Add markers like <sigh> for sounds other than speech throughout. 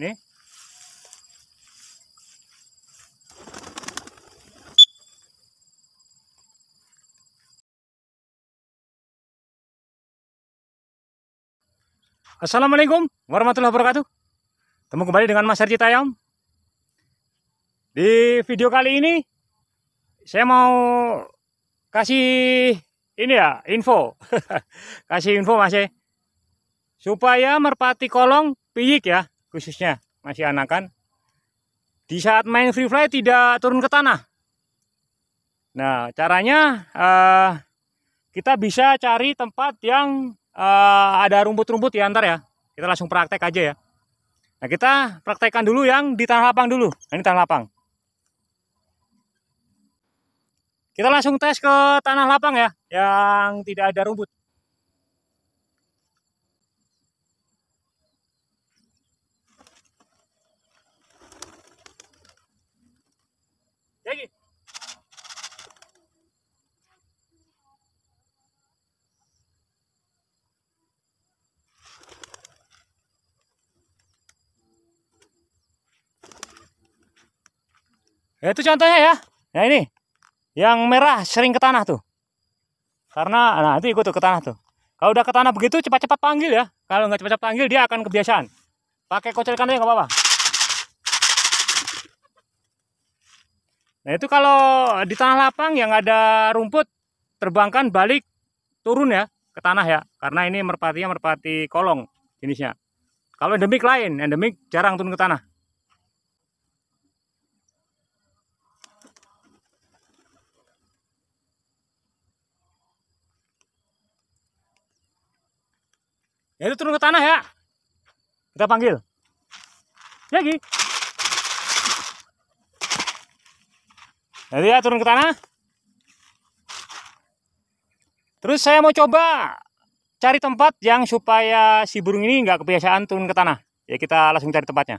ini Assalamualaikum warahmatullahi wabarakatuh Temu kembali dengan Mas Herji Tayam Di video kali ini Saya mau Kasih Ini ya info <laughs> Kasih info mas ya. Supaya merpati kolong piyik ya khususnya masih anakan di saat main free fly tidak turun ke tanah nah caranya uh, kita bisa cari tempat yang uh, ada rumput-rumput ya ntar ya kita langsung praktek aja ya nah kita praktekkan dulu yang di tanah lapang dulu nah, ini tanah lapang kita langsung tes ke tanah lapang ya yang tidak ada rumput Ya, Itu contohnya ya. Ya ini. Yang merah sering ke tanah tuh. Karena nah itu ikut tuh ke tanah tuh. Kalau udah ke tanah begitu cepat-cepat panggil ya. Kalau nggak cepat-cepat panggil dia akan kebiasaan. Pakai kocel aja nggak apa-apa. Nah itu kalau di tanah lapang yang ada rumput terbangkan balik turun ya ke tanah ya. Karena ini merpatinya merpati kolong jenisnya. Kalau endemik lain, endemik jarang turun ke tanah. Ya itu turun ke tanah ya. Kita panggil. Yagi. Jadi ya turun ke tanah. Terus saya mau coba cari tempat yang supaya si burung ini nggak kebiasaan turun ke tanah. Ya kita langsung cari tempatnya.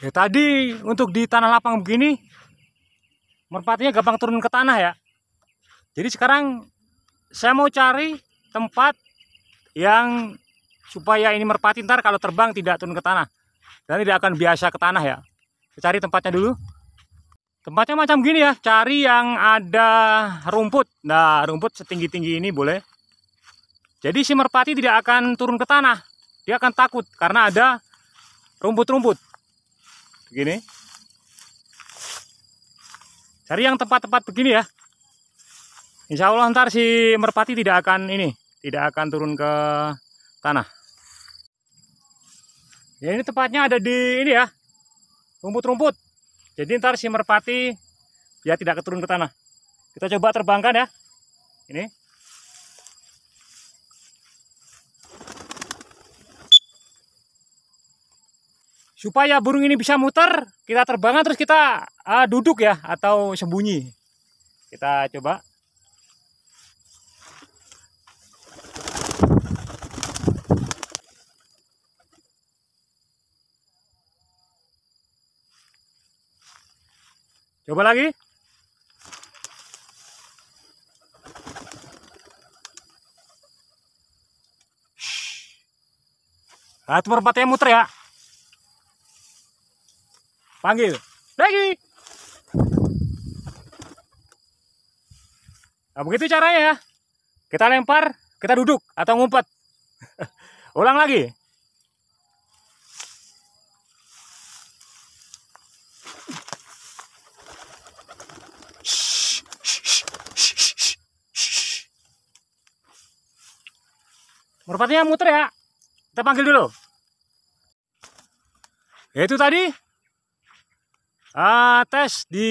Ya tadi untuk di tanah lapang begini merpatinya gampang turun ke tanah ya. Jadi sekarang saya mau cari tempat yang supaya ini merpati ntar kalau terbang tidak turun ke tanah dan tidak akan biasa ke tanah ya cari tempatnya dulu tempatnya macam gini ya cari yang ada rumput nah rumput setinggi-tinggi ini boleh jadi si merpati tidak akan turun ke tanah dia akan takut karena ada rumput-rumput begini cari yang tempat-tempat begini ya Insya Allah ntar si merpati tidak akan ini, tidak akan turun ke tanah. Ya ini tepatnya ada di ini ya, rumput-rumput. Jadi ntar si merpati ya tidak keturun ke tanah. Kita coba terbangkan ya. Ini. Supaya burung ini bisa muter, kita terbangkan terus kita uh, duduk ya atau sembunyi. Kita coba. Coba lagi. Satu merpati muter ya. Panggil. Lagi. Nah, begitu caranya ya. Kita lempar, kita duduk atau ngumpet. <laughs> Ulang lagi. merpatinya muter ya kita panggil dulu itu tadi uh, tes di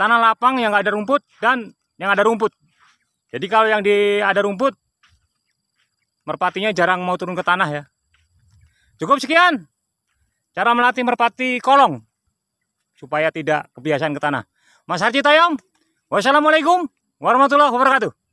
tanah lapang yang ada rumput dan yang ada rumput jadi kalau yang di ada rumput merpatinya jarang mau turun ke tanah ya cukup sekian cara melatih merpati kolong supaya tidak kebiasaan ke tanah Mas Harji Tayom wassalamualaikum warahmatullahi wabarakatuh